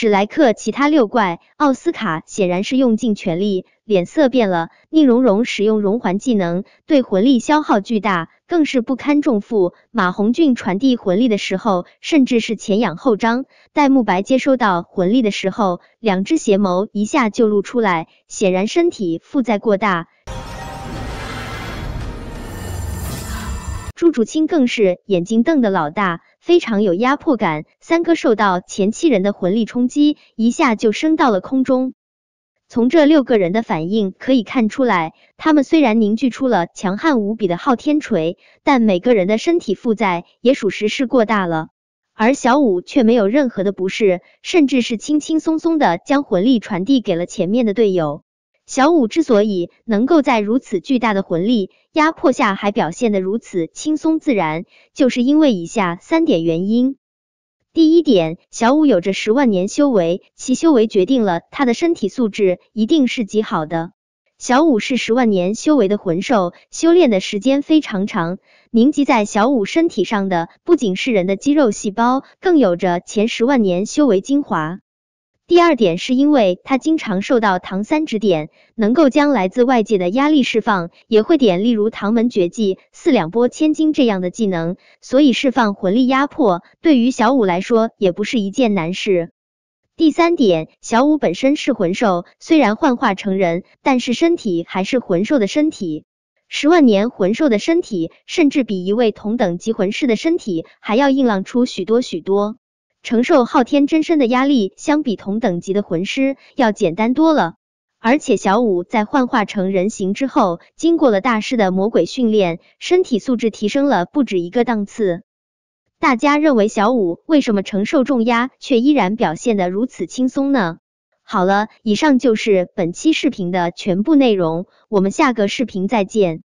史莱克其他六怪，奥斯卡显然是用尽全力，脸色变了。宁荣荣使用融环技能，对魂力消耗巨大，更是不堪重负。马红俊传递魂力的时候，甚至是前仰后张。戴沐白接收到魂力的时候，两只邪眸一下就露出来，显然身体负载过大。朱竹清更是眼睛瞪得老大。非常有压迫感，三哥受到前七人的魂力冲击，一下就升到了空中。从这六个人的反应可以看出来，他们虽然凝聚出了强悍无比的昊天锤，但每个人的身体负载也属实是过大了。而小五却没有任何的不适，甚至是轻轻松松的将魂力传递给了前面的队友。小五之所以能够在如此巨大的魂力压迫下还表现得如此轻松自然，就是因为以下三点原因。第一点，小五有着十万年修为，其修为决定了他的身体素质一定是极好的。小五是十万年修为的魂兽，修炼的时间非常长，凝集在小五身体上的不仅是人的肌肉细胞，更有着前十万年修为精华。第二点是因为他经常受到唐三指点，能够将来自外界的压力释放，也会点例如唐门绝技四两拨千斤这样的技能，所以释放魂力压迫对于小五来说也不是一件难事。第三点，小五本身是魂兽，虽然幻化成人，但是身体还是魂兽的身体，十万年魂兽的身体，甚至比一位同等级魂师的身体还要硬朗出许多许多。承受昊天真身的压力，相比同等级的魂师要简单多了。而且小五在幻化成人形之后，经过了大师的魔鬼训练，身体素质提升了不止一个档次。大家认为小五为什么承受重压却依然表现的如此轻松呢？好了，以上就是本期视频的全部内容，我们下个视频再见。